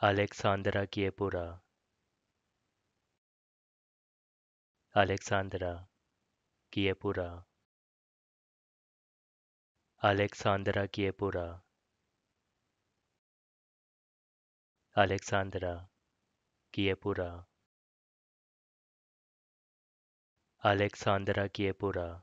Alexandra Kiepura. Alexandra Kiepura. Alexandra Kiepura. Alexandra Kiepura. Alexandra Kiepura.